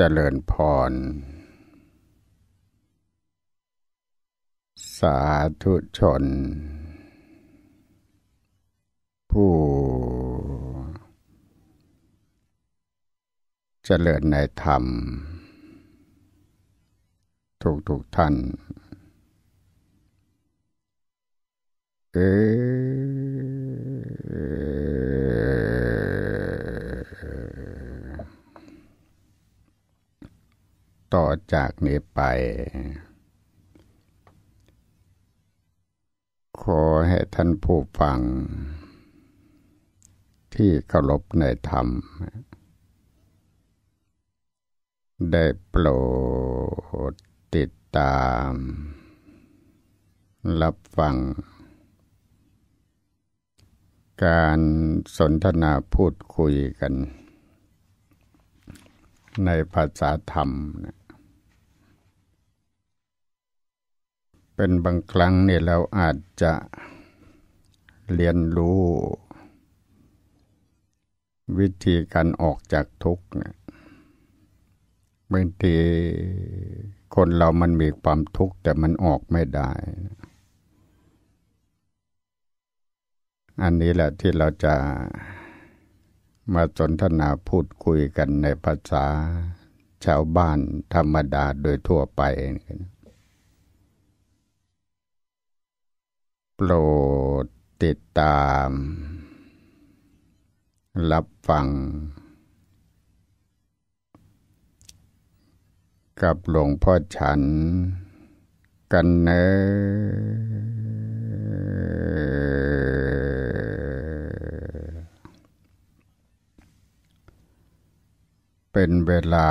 จริญพร สาธุชน ผู้ เจริญในธรรมทุกทุกท่าน เออต่อจากนี้ไป ขอให้ท่านผู้ฟัง ที่เคารพในธรรม ได้โปรดติดตามรับฟัง การสนทนาพูดคุยกัน ในภาษาธรรมนะเป็นบางครั้งเนี่ยเราอาจจะเรียนรู้วิธีการออกจากทุกข์เนี่ยบางทีคนเรามันมีความทุกข์แต่มันออกไม่ได้ อันนี้แหละที่เราจะมาสนทนาพูดคุยกันในภาษาชาวบ้านธรรมดาโดยทั่วไปเนยปรดติดตาม รับฟัง กับหลวงพ่อฉันกันเนเป็นเวลา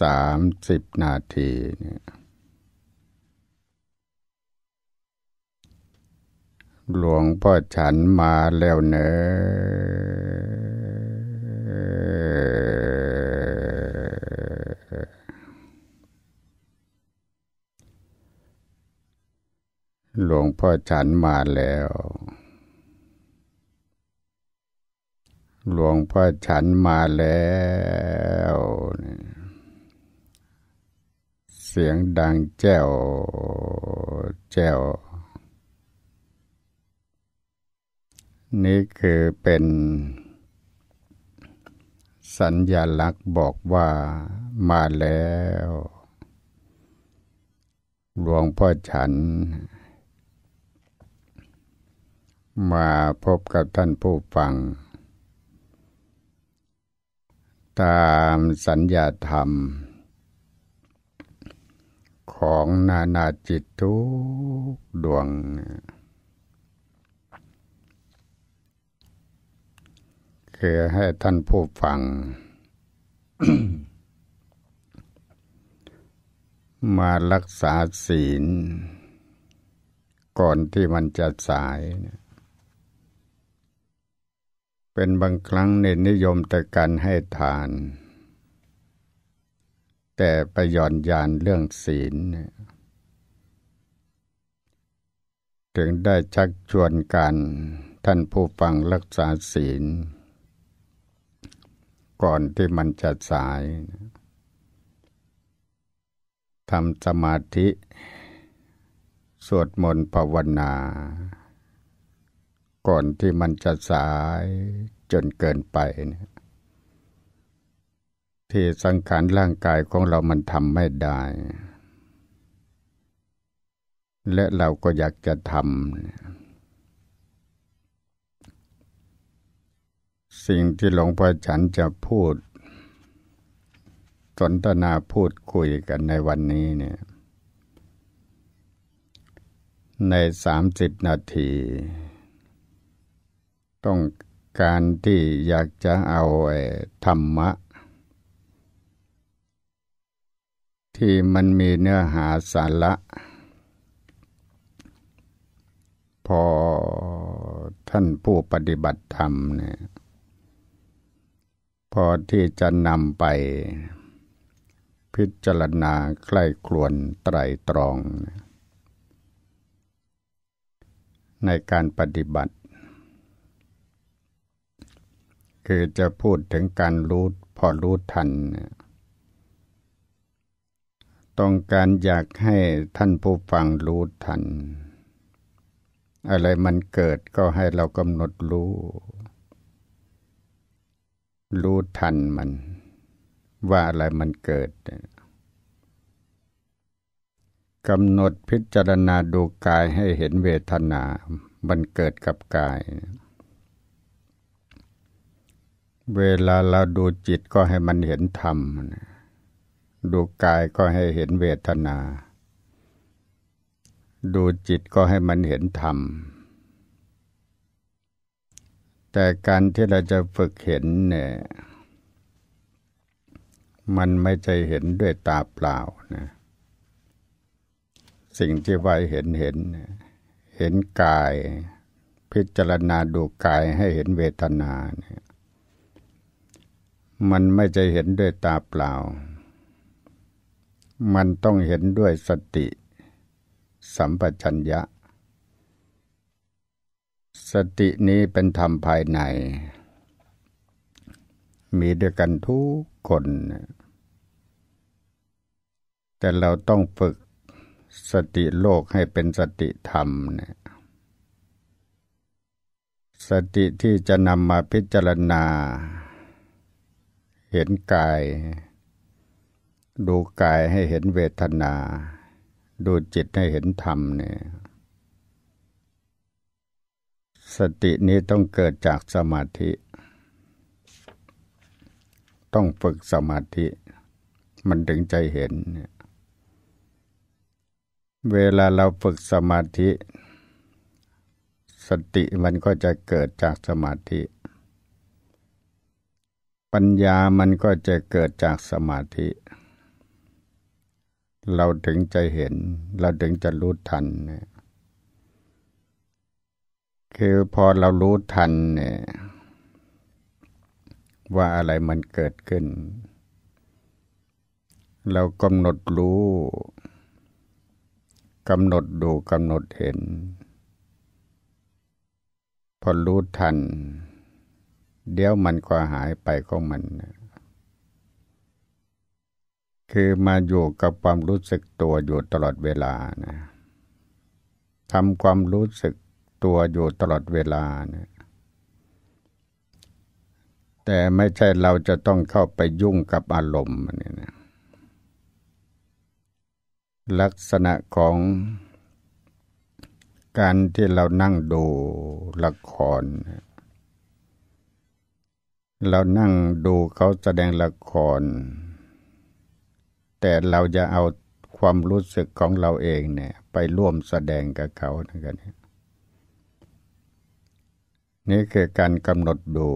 สามสิบนาทีเนี่ยหลวงพ่อฉันมาแล้วเนอะหลวงพ่อฉันมาแล้ว หลวงพ่อฉันมาแล้ว เสียงดังแจ้วแจ้วนี่คือเป็นสัญญาลักษณ์บอกว่ามาแล้ว หลวงพ่อฉันมาพบกับท่านผู้ฟัง ตามสัญญาธรรมของนานาจิตทุกดวงคือให้ท่านผู้ฟังมารักษาศีลก่อนที่มันจะสาย เป็นบางครั้งเน้นิยมแต่การให้ทาน แต่ไปย่อนยานเรื่องศีล ถึงได้ชักชวนกัน ท่านผู้ฟังรักษาศีลก่อนที่มันจะสาย ทำสมาธิ สวดมนต์ภาวนา ก่อนที่มันจะสายจนเกินไปเนี่ยที่สังขารร่างกายของเรามันทำไม่ได้ และเราก็อยากจะทำสิ่งที่หลวงพ่อฉันจะพูดสนทนาพูดคุยกันในวันนี้เนี่ย ในสามสิบนาที ต้องการที่อยากจะเอาธรรมะ ที่มันมีเนื้อหาสาระ พอท่านผู้ปฏิบัติธรรมเนี่ยพอที่จะนำไป พิจารณาใกล้ครวนไตรตรอง ในการปฏิบัติ คือจะพูดถึงการรู้พอรู้ทัน ต้องการอยากให้ท่านผู้ฟังรู้ทัน อะไรมันเกิดก็ให้เรากำหนดรู้รู้ทันมัน ว่าอะไรมันเกิดกำหนดพิจารณาดูกายให้เห็นเวทนา มันเกิดกับกาย เวลาเราดูจิตก็ให้มันเห็นธรรมดูกายก็ให้เห็นเวทนา ดูจิตก็ให้มันเห็นธรรมแต่การที่เราจะฝึกเห็นเนี่ยมันไม่ใช่เห็นด้วยตาเปล่านะสิ่งที่ว้เห็นเห็น เห็นกายพิจารณาดูกายให้เห็นเวทนาเนี่ยมันไม่ใจ่เห็นด้วยตาเปล่า มันต้องเห็นด้วยสติ สัมปชัญญะสตินี้เป็นธรรมภายใน มีด้วยกันทุกคน แต่เราต้องฝึกสติโลกให้เป็นสติธรรมเนี่ย สติที่จะนำมาพิจารณา เห็นกาย ดูกายให้เห็นเวทนา ดูจิตให้เห็นธรรมเนี่ยสตินี้ต้องเกิดจากสมาธิ ต้องฝึกสมาธิ มันถึงใจเห็น เวลาเราฝึกสมาธิ สติมันก็จะเกิดจากสมาธิ ปัญญามันก็จะเกิดจากสมาธิ เราถึงจะเห็น เราถึงจะรู้ทันเนี่ยคือพอเรารู้ทันเนี่ย ว่าอะไรมันเกิดขึ้น เรากำหนดรู้กำหนดดูกำหนดเห็น พอรู้ทัน เดี๋ยวมันก็หายไปของมัน คือมาอยู่กับความรู้สึกตัวอยู่ตลอดเวลานะทำความรู้สึกตัวอยู่ตลอดเวลาเนี่ย แต่ไม่ใช่เราจะต้องเข้าไปยุ่งกับอารมณ์นี่นะลักษณะของการที่เรานั่งดูละคร เรานั่งดูเขาแสดงละคร แต่เราจะเอาความรู้สึกของเราเองเนี่ยไปร่วมแสดงกับเขานะครี้นี่คือการกำหนดดู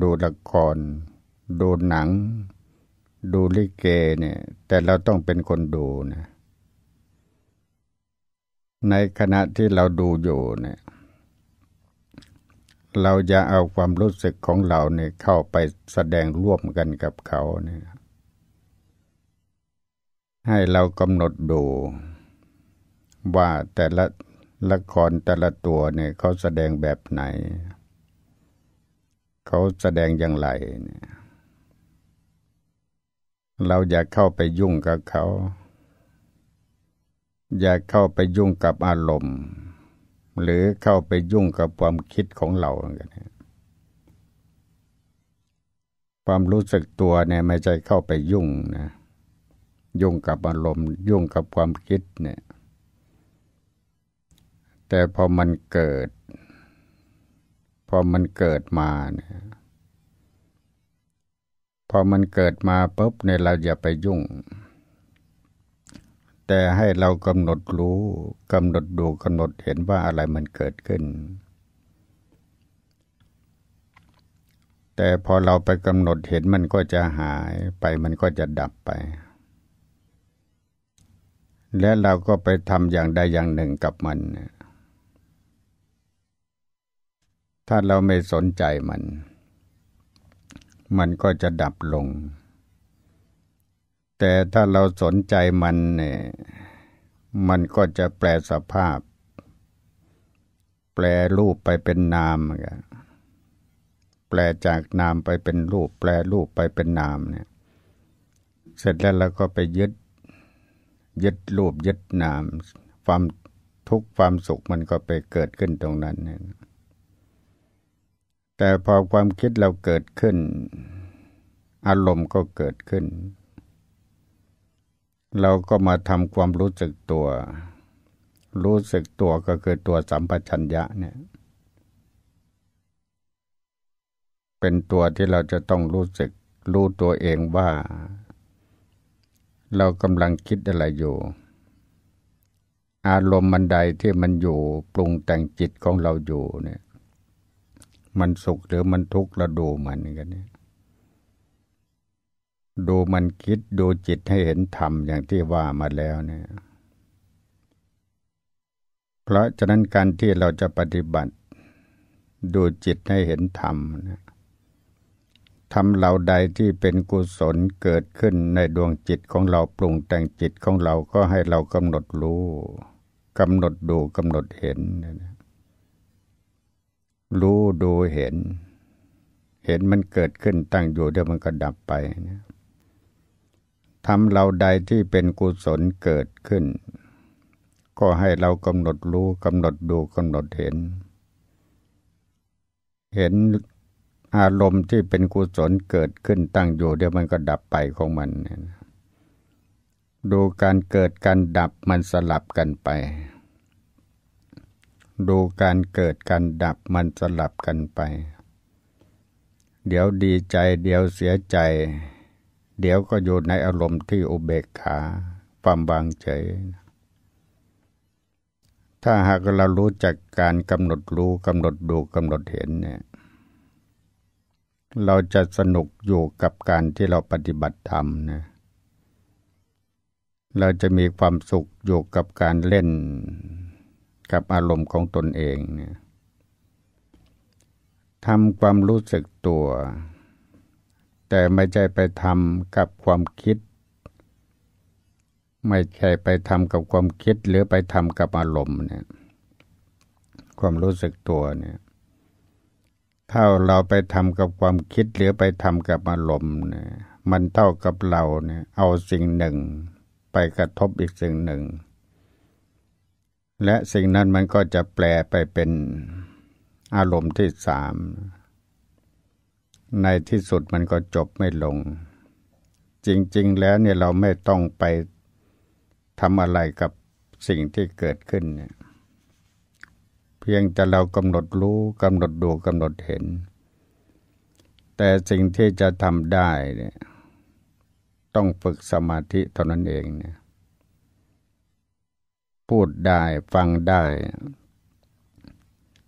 ดูละคร ดูหนัง ดูลิเกเนี่ย แต่เราต้องเป็นคนดูนะ ในขณะที่เราดูอยู่เนี่ย เราจะเอาความรู้สึกของเราเนี่ยเข้าไปแสดงร่วมกันกับเขาเนี่ย ให้เรากำหนดดู ว่าแต่ละละครแต่ละตัวเนี่ยเขาแสดงแบบไหน เขาแสดงอย่างไรเนี่ย เราอย่าเข้าไปยุ่งกับเขา อย่าเข้าไปยุ่งกับอารมณ์ หรือเข้าไปยุ่งกับความคิดของเราอเกันความรู้สึกตัวเนี่ยไม่ใช่เข้าไปยุ่งนะ ยุ่งกับอารมณ์ยุ่งกับความคิดเนี่ยแต่พอมันเกิด พอมันเกิดมาเนี่ย พอมันเกิดมาปุ๊บในเราอย่าไปยุ่ง แต่ให้เรากำหนดรู้ กำหนดดูกำหนดเห็นว่าอะไรมันเกิดขึ้น แต่พอเราไปกำหนดเห็นมันก็จะหายไปมันก็จะดับไป และเราก็ไปทำอย่างใดอย่างหนึ่งกับมันเนี่ยถ้าเราไม่สนใจมัน มันก็จะดับลง แต่ถ้าเราสนใจมันเนี่ย มันก็จะแปลสภาพ แปลรูปไปเป็นนาม แปลจากนามไปเป็นรูป แปลรูปไปเป็นนามเนี่ย เสร็จแล้วเราก็ไปยึด ยึดรูปยึดนาม ความทุกข์ความสุขมันก็ไปเกิดขึ้นตรงนั้น เนี่ยแต่พอความคิดเราเกิดขึ้น อารมณ์ก็เกิดขึ้น เราก็มาทำความรู้สึกตัว รู้สึกตัวก็คือตัวสัมปชัญญะเนี่ย เป็นตัวที่เราจะต้องรู้สึก รู้ตัวเองว่า เรากำลังคิดอะไรอยู่ อารมณ์มันใดที่มันอยู่ปรุงแต่งจิตของเราอยู่เนี่ยมันสุขหรือมันทุกข์เราดูมันกันเนี่ย ดูมันคิดดูจิตให้เห็นธรรม อย่างที่ว่ามาแล้วเนี่ย เพราะฉะนั้นการที่เราจะปฏิบัติ ดูจิตให้เห็นธรรมนะทำเราใดที่เป็นกุศลเกิดขึ้นในดวงจิตของเราปรุงแต่งจิตของเราก็ให้เรากำหนดรู้กำหนดดูกำหนดเห็นนะรู้ดูเห็น เห็นมันเกิดขึ้นตั้งอยู่ เดี๋ยวมันก็ดับไปนทำเราใดที่เป็นกุศลเกิดขึ้น ก็ให้เรากำหนดรู้กำหนดดูกำหนดเห็น เห็นอารมณ์ที่เป็นกุศลเกิดขึ้นตั้งอยู่ เดี๋ยวมันก็ดับไปของมัน ดูการเกิดการดับมันสลับกันไปดูการเกิดการดับมันสลับกันไป เดี๋ยวดีใจเดี๋ยวเสียใจ เดี๋ยวก็อยู่ในอารมณ์ที่อุเบกขา ความบางใจ ถ้าหากเรารู้จักการกำหนดรู้กำหนดดูกำหนดเห็นเนี่ย เราจะสนุกอยู่กับการที่เราปฏิบัติธรรมนะ เราจะมีความสุขอยู่กับการเล่นกับอารมณ์ของตนเองเนี่ยทำความรู้สึกตัว แต่ไม่ใช่ไปทำกับความคิด ไม่ใช่ไปทำกับความคิดหรือไปทำกับอารมณ์เนี่ยความรู้สึกตัวเนี่ยถ้าเราไปทำกับความคิดหรือไปทำกับอารมณ์เนี่ยมันเท่ากับเราเนี่ยเอาสิ่งหนึ่ง ไปกระทบอีกสิ่งหนึ่งและสิ่งนั้นมันก็จะแปลไปเป็นอารมณ์ที่สาม ในที่สุดมันก็จบไม่ลง จริง ๆ แล้วเนี่ยเราไม่ต้องไปทำอะไรกับสิ่งที่เกิดขึ้นเนี่ย เพียงแต่เรากำหนดรู้กำหนดดูกำหนดเห็น แต่สิ่งที่จะทำได้เนี่ยต้องฝึกสมาธิเท่านั้นเองเนี่ยพูดได้ฟังได้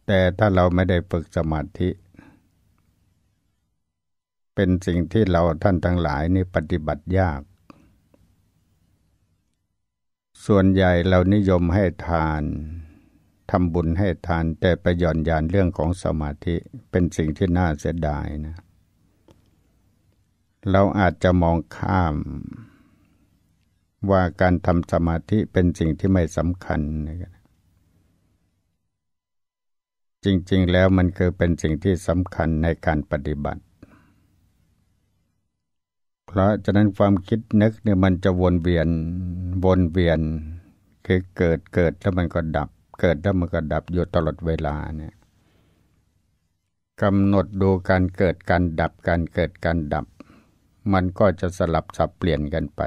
แต่ถ้าเราไม่ได้ฝึกสมาธิ เป็นสิ่งที่เราท่านทั้งหลายนี่ปฏิบัติยาก ส่วนใหญ่เรานิยมให้ทานทำบุญให้ทานแต่ไปย่อนยานเรื่องของสมาธิเป็นสิ่งที่น่าเสียดายนะ เราอาจจะมองข้ามว่าการทำสมาธิเป็นสิ่งที่ไม่สำคัญนะครับจริงๆ แล้วมันคือเป็นสิ่งที่สำคัญในการปฏิบัติ เพราะฉะนั้นความคิดนึกเนี่ยมันจะวนเวียน วนเวียน คือเกิด เกิดแล้วมันก็ดับ เกิดแล้วมันก็ดับอยู่ตลอดเวลาเนี่ยกำหนดดูการเกิดการดับการเกิดการดับ มันก็จะสลับสับเปลี่ยนกันไป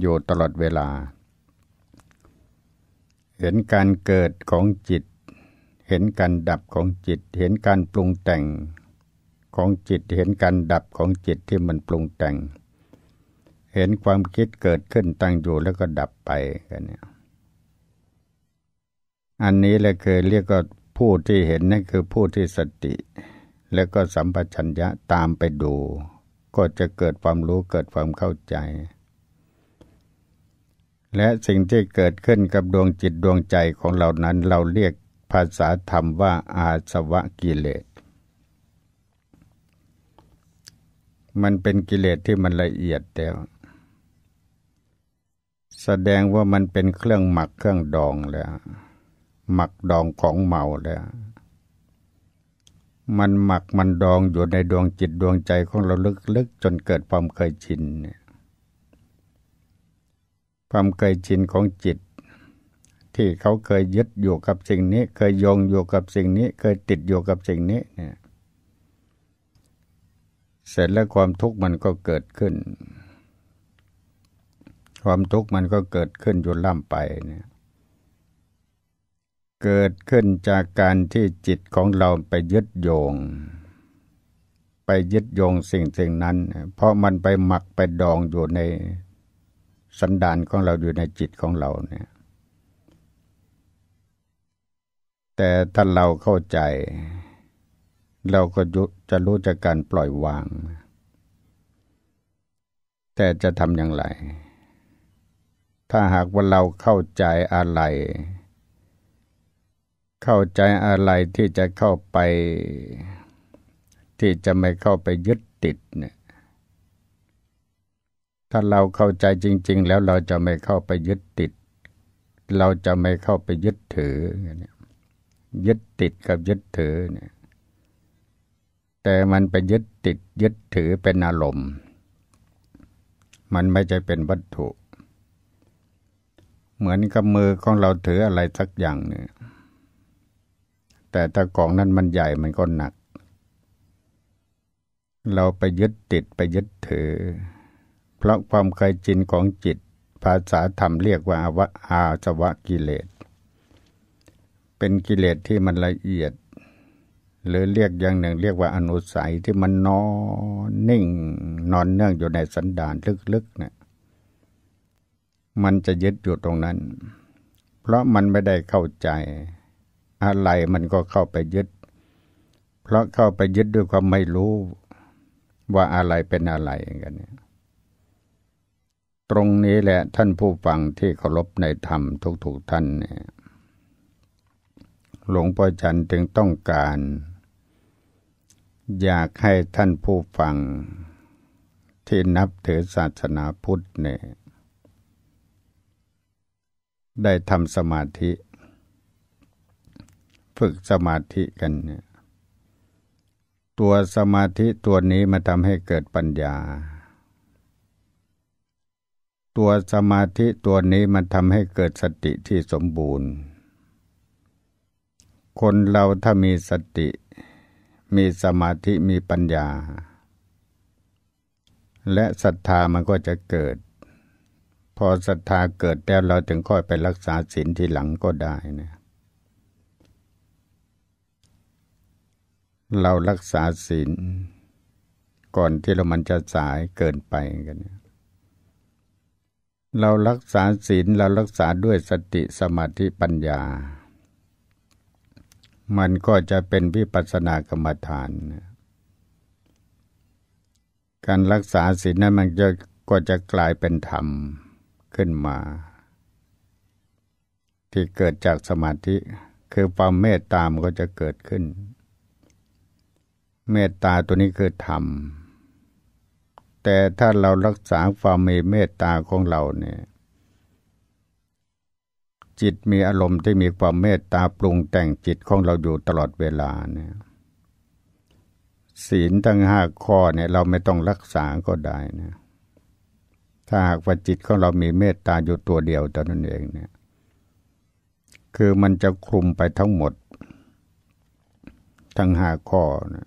อยู่ตลอดเวลา เห็นการเกิดของจิต เห็นการดับของจิต เห็นการปรุงแต่งของจิต เห็นการดับของจิตที่มันปรุงแต่ง เห็นความคิดเกิดขึ้นตั้งอยู่แล้วก็ดับไปกันเนี่ยอันนี้แหละคือเรียกว่าผู้ที่เห็นนั่นคือผู้ที่สติ แล้วก็สัมปชัญญะตามไปดู ก็จะเกิดความรู้เกิดความเข้าใจและสิ่งที่เกิดขึ้นกับดวงจิตดวงใจของเรานั้น เราเรียกภาษาธรรมว่าอาสวะกิเลส มันเป็นกิเลสที่มันละเอียดแล้ว แสดงว่ามันเป็นเครื่องหมักเครื่องดองแล้ว หมักดองของเมาแล้ว มันหมักมันดองอยู่ในดวงจิตดวงใจของเราลึกๆ จนเกิดความเคยชินเนี่ยความเคยชินของจิต ที่เขาเคยยึดอยู่กับสิ่งนี้ เคยยงอยู่กับสิ่งนี้ เคยติดอยู่กับสิ่งนี้เนี่ยเสร็จแล้วความทุกข์มันก็เกิดขึ้น ความทุกข์มันก็เกิดขึ้นอยู่ล่ำไปเนี่ยเกิดขึ้นจากการที่จิตของเราไปยึดโยง ไปยึดโยงสิ่งสิ่งนั้น เพราะมันไปหมักไปดองอยู่ในสันดานของเราอยู่ในจิตของเราเนี่ย แต่ถ้าเราเข้าใจ เราก็จะรู้จากการปล่อยวาง แต่จะทำอย่างไร ถ้าหากว่าเราเข้าใจอะไร เข้าใจอะไรที่จะเข้าไป ที่จะไม่เข้าไปยึดติดเนี่ยถ้าเราเข้าใจจริง ๆ แล้วเราจะไม่เข้าไปยึดติด เราจะไม่เข้าไปยึดถือเนี่ยยึดติดกับยึดถือเนี่ย แต่มันไปยึดติด ยึดถือเป็นอารมณ์มันไม่ใช่เป็นวัตถุ เหมือนกับมือของเราถืออะไรสักอย่างเนี่ย แต่ถ้า่องนั้นมันใหญ่มันก็หนัก เราไปยึดติดไปยึดถือเพราะความเคยจินของจิต ภาษาธรรมเรียกว่าอวะอาสวะกิเลส เป็นกิเลสที่มันละเอียด หรือเรียกอย่างหนึ่ง เรียกว่าอนุสัยที่มันนอนนิ่ง นอนเนื่องอยู่ในสันดานลึกๆเนะี่ยมันจะยึดอยู่ตรงนั้น เพราะมันไม่ได้เข้าใจอะไรมันก็เข้าไปยึด เพราะเข้าไปยึดด้วยความไม่รู้ว่าอะไรเป็นอะไรกันเนี่ยตรงนี้แหละท่านผู้ฟังที่เคารพในธรรมทุกๆท่านเนี่ยหลวงพ่อจันถึงต้องการ อยากให้ท่านผู้ฟังที่นับถือศาสนาพุทธเนี่ยได้ทำสมาธิ ฝึกสมาธิกันเนี่ยตัวสมาธิตัวนี้มาทำให้เกิดปัญญาตัวสมาธิตัวนี้มันทำให้เกิดสติที่สมบูรณ์ คนเราถ้ามีสติ มีสมาธิมีปัญญา และศรัทธามันก็จะเกิด พอศรัทธาเกิดแล้วเราถึงค่อยไปรักษาศีลที่หลังก็ได้นะเรารักษาศีลก่อนที่เรามันจะสายเกินไปกันเนี่ยเรา รักษาศีลเรารักษาด้วยสติสมาธิปัญญา มันก็จะเป็นวิปัสสนากรรมฐาน การรักษาศีลนั้นมันจะก็จะกลายเป็นธรรมขึ้นมา ที่เกิดจากสมาธิคือความเมตตามก็จะเกิดขึ้น เมตตาตัวนี้คือธรรมแต่ถ้าเรารักษาความมีเมตตาของเราเนี่ย จิตมีอารมณ์ที่มีความเมตตาปรุงแต่งจิตของเราอยู่ตลอดเวลาเนี่ย ศีลทั้งห้าข้อเนี่ย เราไม่ต้องรักษาก็ได้นะถ้าหากว่าจิตของเรามีเมตตาอยู่ตัวเดียวตอนนั้นเองเนี่ย คือมันจะคลุมไปทั้งหมด ทั้งห้าข้อนะ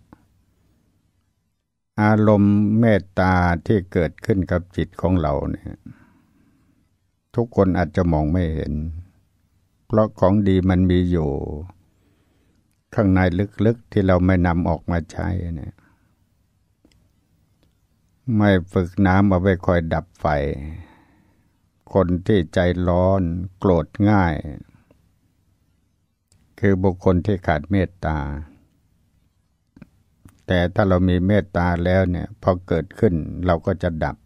อารมณ์เมตตาที่เกิดขึ้นกับจิตของเราเนี่ย ทุกคนอาจจะมองไม่เห็น เพราะของดีมันมีอยู่ ข้างในลึกๆที่เราไม่นำออกมาใช้เนี่ย ไม่ฝึกน้ำมาไว้คอยดับไฟ คนที่ใจร้อน โกรธง่าย คือบุคคลที่ขาดเมตตาแต่ถ้าเรามีเมตตาแล้วเนี่ยพอเกิดขึ้นเราก็จะดับ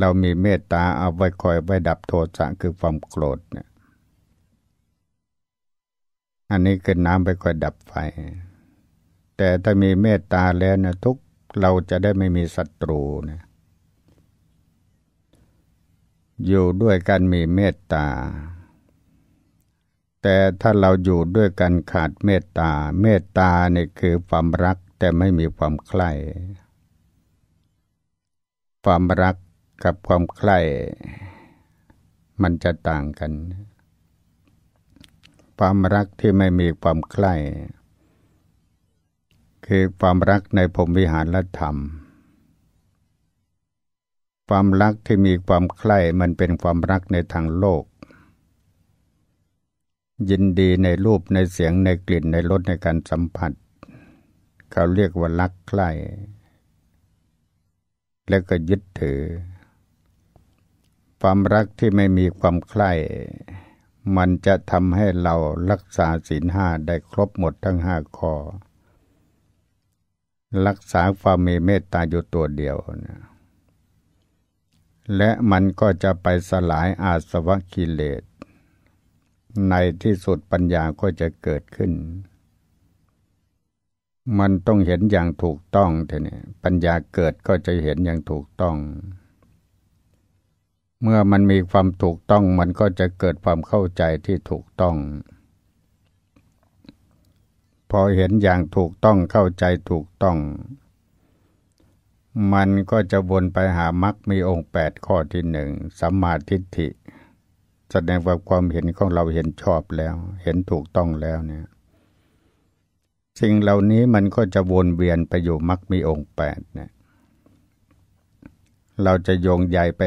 เรามีเมตตาเอาไว้คอยไว้ดับโทสะคือความโกรธเนี่ย อันนี้คือน้ำไปคอยดับไฟ แต่ถ้ามีเมตตาแล้วนะทุกเราจะได้ไม่มีศัตรูนะอยู่ด้วยกันมีเมตตาแต่ถ้าเราอยู่ด้วยกันขาดเมตตา เมตตาเนี่ยคือความรักแต่ไม่มีความใคร่ความรักกับความใคร่มันจะต่างกัน ความรักที่ไม่มีความใคร่คือความรักในรมวิหารและธรรม ความรักที่มีความใคร่มันเป็นความรักในทางโลกยินดีในรูปในเสียงในกลิ่นในรสในการสัมผัส เขาเรียกว่ารักใคร่และก็ยึดถือ ความรักที่ไม่มีความใคร่มันจะทำให้เรารักษาศีลห้าได้ครบหมดทั้งห้าข้อรักษาความมีเมตตาอยู่ตัวเดียวนะและมันก็จะไปสลายอาสวะกิเลสในที่สุดปัญญาก็จะเกิดขึ้น มันต้องเห็นอย่างถูกต้องเท่นี้ปัญญาเกิดก็จะเห็นอย่างถูกต้อง เมื่อมันมีความถูกต้องมันก็จะเกิดความเข้าใจที่ถูกต้อง พอเห็นอย่างถูกต้องเข้าใจถูกต้อง มันก็จะวนไปหามรรคมีองค์แปดข้อที่หนึ่งสัมมาทิฏฐิแสดงว่าความเห็นของเราเห็นชอบแล้ว เห็นถูกต้องแล้วเนี่ย สิ่งเหล่านี้มันก็จะวนเวียนไปอยู่มักมีองค์แปดเนี่ย เราจะโยงใยไป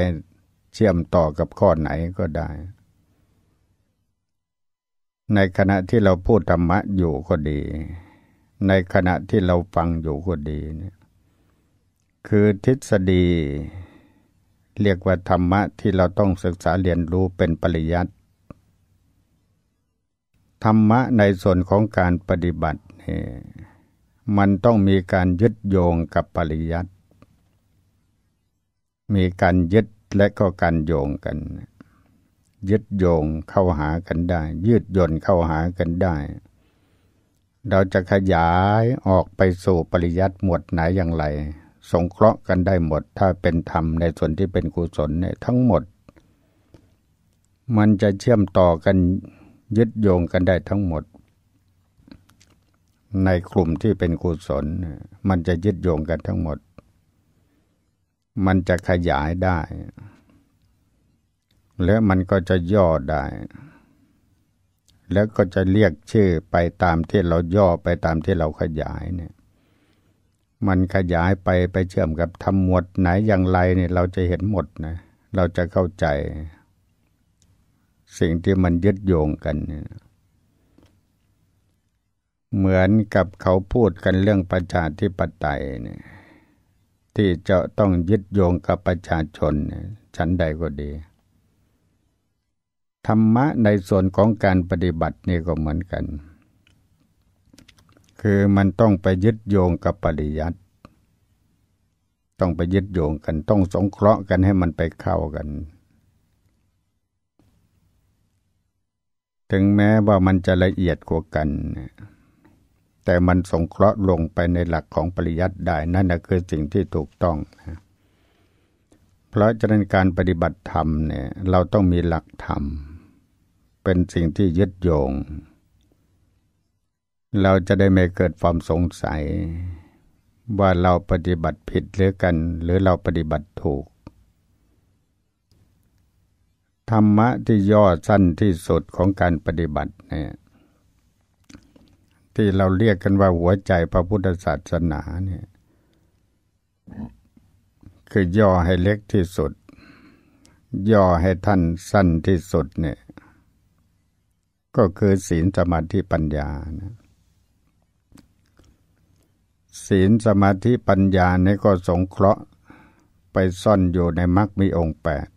เชื่อมต่อกับข้อไหนก็ได้ ในขณะที่เราพูดธรรมะอยู่ก็ดี ในขณะที่เราฟังอยู่ก็ดีเนี่ย คือทฤษฎีเรียกว่าธรรมะที่เราต้องศึกษาเรียนรู้เป็นปริยัติธรรมะในส่วนของการปฏิบัติ มันต้องมีการยึดโยงกับปริยัติ มีการยึดและก็การโยงกัน ยึดโยงเข้าหากันได้ยืดยนเข้าหากันได้ เราจะขยายออกไปสู่ปริยัติหมวดไหนอย่างไรสงเคราะห์กันได้หมดถ้าเป็นธรรมในส่วนที่เป็นกุศลเนี่ยทั้งหมด มันจะเชื่อมต่อกันยึดโยงกันได้ทั้งหมด ในกลุ่มที่เป็นกุศลมันจะยึดโยงกันทั้งหมด มันจะขยายได้ และมันก็จะย่อได้ แล้วก็จะเรียกชื่อไปตามที่เราย่อไปตามที่เราขยายเนี่ยมันขยายไปไปเชื่อมกับทำหมวดไหนอย่างไรเนี่ยเราจะเห็นหมดนะเราจะเข้าใจ สิ่งที่มันยึดโยงกันเหมือนกับเขาพูดกันเรื่องประชาธิปไตยเนี่ยที่จะต้องยึดโยงกับประชาชนชั้นใดก็ดีธรรมะในส่วนของการปฏิบัตินี่ก็เหมือนกันคือมันต้องไปยึดโยงกับปริยัติ ต้องไปยึดโยงกันต้องสงเคราะห์กันให้มันไปเข้ากัน ถึงแม้ว่ามันจะละเอียดกว่ากัน แต่มันสงเคราะห์ลงไปในหลักของปริยัติได้นั่นคือสิ่งที่ถูกต้องนะเพราะฉะนั้นการปฏิบัติธรรมเนี่ยเราต้องมีหลักธรรม เป็นสิ่งที่ยึดโยงเราจะได้ไม่เกิดความสงสัย ว่าเราปฏิบัติผิดหรือกัน หรือเราปฏิบัติถูกธรรมะที่ย่อสั้นที่สุดของการปฏิบัติเนี่ย ที่เราเรียกกันว่าหัวใจพระพุทธศาสนาเนี่ย คือย่อให้เล็กที่สุด ย่อให้ท่านสั้นที่สุดเนี่ย ก็คือศีลสมาธิปัญญานะศีลสมาธิปัญญาเนี่ยก็สงเคราะห์ไปซ่อนอยู่ในมรรคมีองค์แปด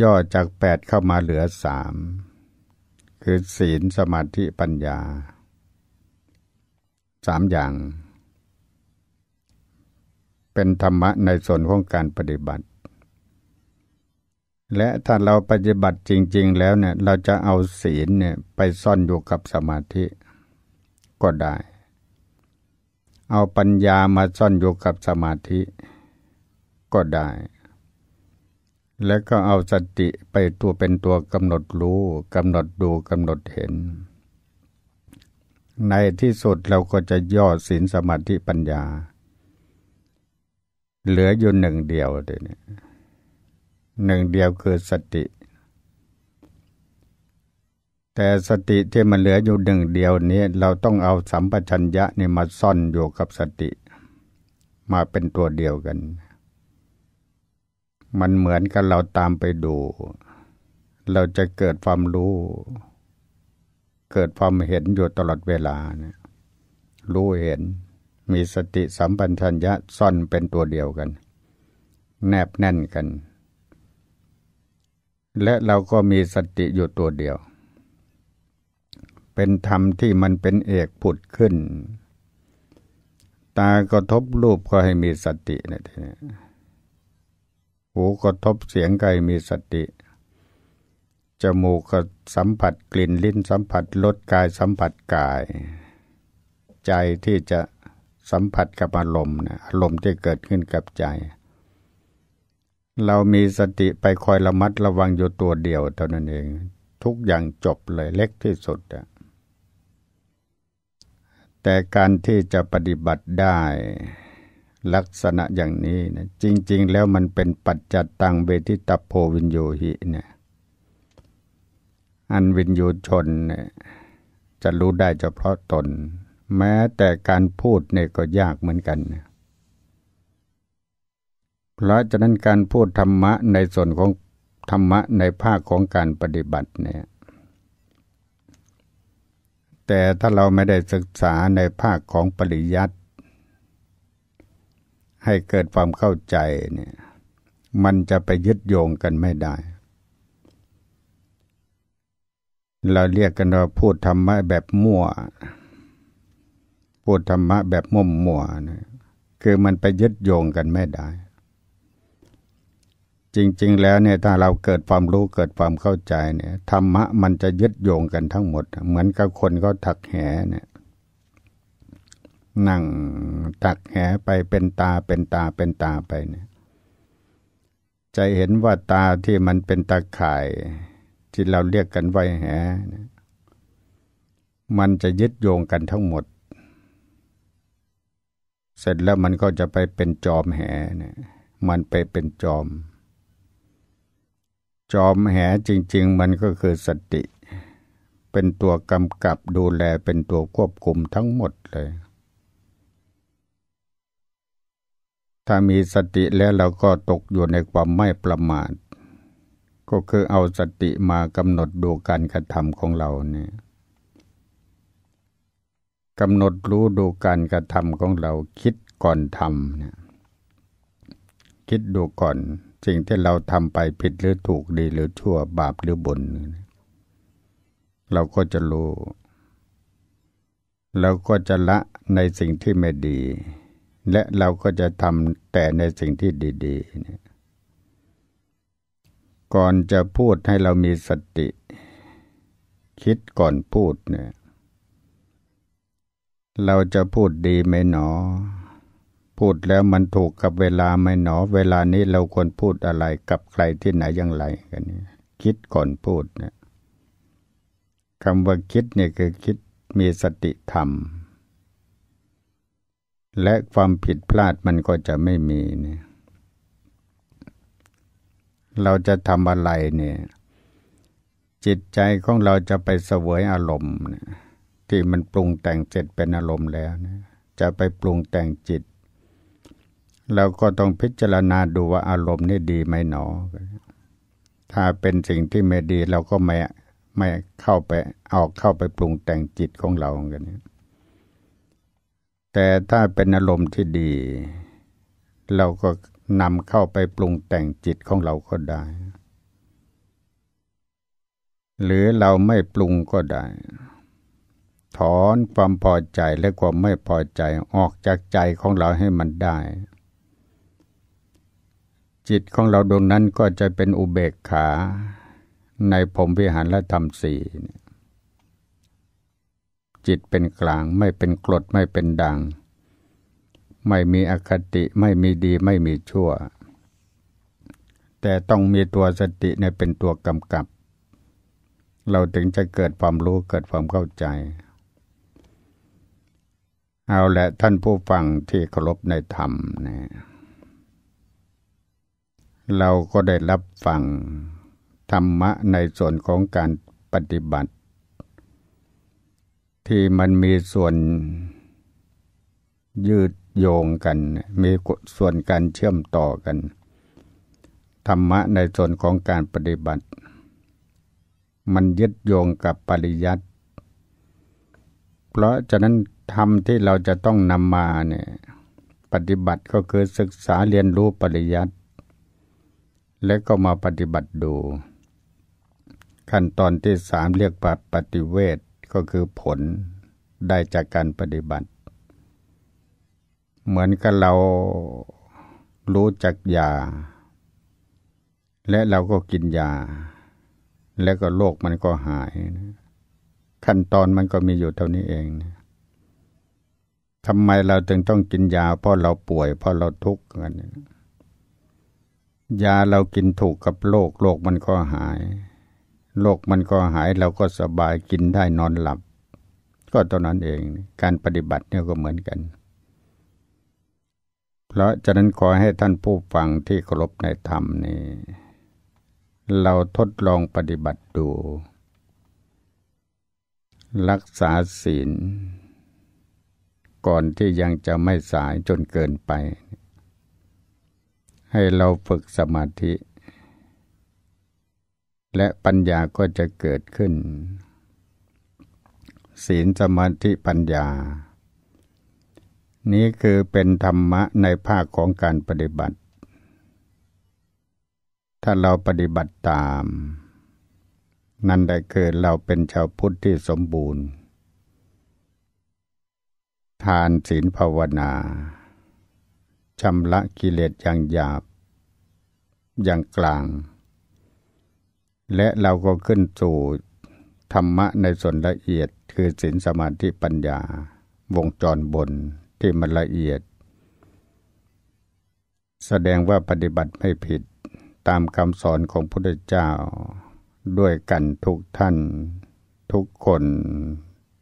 ย่อจากแปดเข้ามาเหลือสามคือศีลสมาธิปัญญาสามอย่าง เป็นธรรมะในส่วนของการปฏิบัติ และถ้าเราปฏิบัติจริงๆแล้วเนี่ยเราจะเอาศีลเนี่ยไปซ่อนอยู่กับสมาธิก็ได้เอาปัญญามาซ่อนอยู่กับสมาธิก็ได้ และก็เอาสติไปตัวเป็นตัวกำหนดรู้กำหนดดูกำหนดเห็น ในที่สุดเราก็จะย่อศีลสมาธิปัญญา เหลืออยู่หนึ่งเดียวเดี๋ยวนี้หนึ่งเดียวคือสติแต่สติที่มันเหลืออยู่หนึ่งเดียวนี้ เราต้องเอาสัมปชัญญะนี่มาซ่อนอยู่กับสติ มาเป็นตัวเดียวกัน มันเหมือนกับเราตามไปดู เราจะเกิดความรู้ เกิดความเห็นอยู่ตลอดเวลาเนี่ยรู้เห็นมีสติสัมปชัญญะซ่อนเป็นตัวเดียวกัน แนบแน่นกัน และเราก็มีสติอยู่ตัวเดียวเป็นธรรมที่มันเป็นเอกผุดขึ้น ตากระทบรูป ก็ให้มีสตินะทีนี้หูกระทบเสียงก็ให้มีสติ จมูกก็สัมผัสกลิ่นลิ้นสัมผัสรสกายสัมผัสกาย ใจที่จะสัมผัสกับอารมณ์นะอารมณ์ที่เกิดขึ้นกับใจ เรามีสติไปคอยระมัดระวังอยู่ตัวเดียวเท่านั้นเอง ทุกอย่างจบเลยเล็กที่สุดอะแต่การที่จะปฏิบัติได้ลักษณะอย่างนี้นะจริง ๆแล้วมันเป็นปัจจัตตังเวทิตโพวินโยหิเนี่ยอันวินยชนเนี่ยจะรู้ได้เฉพาะตน แม้แต่การพูดเนี่ยก็ยากเหมือนกัน เพราะฉะนั้นการพูดธรรมะในส่วนของธรรมะในภาคของการปฏิบัติเนี่ยแต่ถ้าเราไม่ได้ศึกษาในภาคของปริยัติ ให้เกิดความเข้าใจเนี่ยมันจะไปยึดโยงกันไม่ได้ เราเรียกกันว่าพูดธรรมะแบบมั่ว พูดธรรมะแบบมุ่มมั่วนะคือมันไปยึดโยงกันไม่ได้จริงๆ แล้วเนี่ย ถ้าเราเกิดความรู้เกิดความเข้าใจเนี่ยธรรมะมันจะยึดโยงกันทั้งหมด เหมือนกับคนก็ถักแหเนี่ย นั่งถักแหไปเป็นตาเป็นตาเป็นตาไปเนี่ยจะเห็นว่าตาที่มันเป็นตาข่าย ที่เราเรียกกันไว้แหมันจะยึดโยงกันทั้งหมด เสร็จแล้วมันก็จะไปเป็นจอมแหเนี่ย มันไปเป็นจอมจอมแหจริง ๆมันก็คือสติ เป็นตัวกำกับดูแลเป็นตัวควบคุมทั้งหมดเลย ถ้ามีสติแล้วเราก็ตกอยู่ในความไม่ประมาทก็คือเอาสติมากำหนดดูการกระทำของเราเนี่ยกำหนดรู้ดูการกระทำของเรา คิดก่อนทำเนี่ยคิดดูก่อนสิ่งที่เราทำไปผิดหรือถูกดีหรือชั่วบาปหรือบุญเราก็จะรู้ เราก็จะละในสิ่งที่ไม่ดี และเราก็จะทำแต่ในสิ่งที่ดีๆก่อนจะพูดให้เรามีสติ คิดก่อนพูดเนี่ย เราจะพูดดีไหมหนอพูดแล้วมันถูกกับเวลาไหมหนอ เวลานี้เราควรพูดอะไรกับใครที่ไหนอย่างไรกันนี้คิดก่อนพูดเนี่ยคำว่าคิดเนี่ยคือคิดมีสติธรรม และความผิดพลาดมันก็จะไม่มีเนี่ยเราจะทำอะไรเนี่ยจิตใจของเราจะไปเสวยอารมณ์ที่มันปรุงแต่งเสร็จเป็นอารมณ์แล้วนะจะไปปรุงแต่งจิตเราก็ต้องพิจารณาดูว่าอารมณ์นี่ดีไหมหนอ ถ้าเป็นสิ่งที่ไม่ดีเราก็ไม่ไม่เข้าไปออกเข้าไปปรุงแต่งจิตของเรากันแต่ถ้าเป็นอารมณ์ที่ดี เราก็นำเข้าไปปรุงแต่งจิตของเราก็ได้ หรือเราไม่ปรุงก็ได้ ถอนความพอใจและความไม่พอใจออกจากใจของเราให้มันได้จิตของเราดวงนั้นก็จะเป็นอุเบกขา ในผมวิหารและธรรมสี่ จิตเป็นกลางไม่เป็นกรดไม่เป็นดัง ไม่มีอคติไม่มีดีไม่มีชั่ว แต่ต้องมีตัวสติเนี่ยเป็นตัวกำกับ เราถึงจะเกิดความรู้เกิดความเข้าใจ เอาละท่านผู้ฟังที่เคารพในธรรมนยเราก็ได้รับฟัง ธรรมะในส่วนของการปฏิบัติ ที่มันมีส่วนยืดโยงกัน มีส่วนการเชื่อมต่อกัน ธรรมะในส่วนของการปฏิบัติ มันยึดโยงกับปริยัติ เพราะฉะนั้นธรรมที่เราจะต้องนำมาเนี่ยปฏิบัติก็คือศึกษาเรียนรู้ปริยัติแล้วก็มาปฏิบัติดู ขั้นตอนที่สามเรียกว่าปฏิเวทก็คือผลได้จากการปฏิบัติ เหมือนกับเรารู้จักยาและเราก็กินยา แล้วก็โรคมันก็หาย ขั้นตอนมันก็มีอยู่เท่านี้เองทำไมเราถึงต้องกินยาเพราะเราป่วยเพราะเราทุกข์กันยาเรากินถูกกับโรคโรคมันก็หายโรคมันก็หายเราก็สบายกินได้นอนหลับ ก็ตอนนั้นเองการปฏิบัติเนี่ยก็เหมือนกัน เพราะฉะนั้นขอให้ท่านผู้ฟังที่เคารพในธรรมนี่เราทดลองปฏิบัติดู รักษาศีล ก่อนที่ยังจะไม่สายจนเกินไปให้เราฝึกสมาธิ และปัญญาก็จะเกิดขึ้นศีลสมาธิปัญญานี้คือเป็นธรรมะในภาคของการปฏิบัติ ถ้าเราปฏิบัติตาม นั่นได้เกิดเราเป็นชาวพุทธที่สมบูรณ์ ทานศีลภาวนาชำระกิเลสอย่างหยาบ อย่างกลาง และเราก็ขึ้นสู่ธรรมะในส่วนละเอียดคือศีลสมาธิปัญญาวงจรบนที่มันละเอียด แสดงว่าปฏิบัติไม่ผิดตามคำสอนของพระพุทธเจ้า ด้วยกันทุกท่าน ทุกคน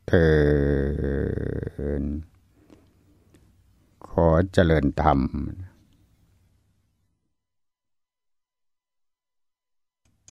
เธอขอเจริญธรรม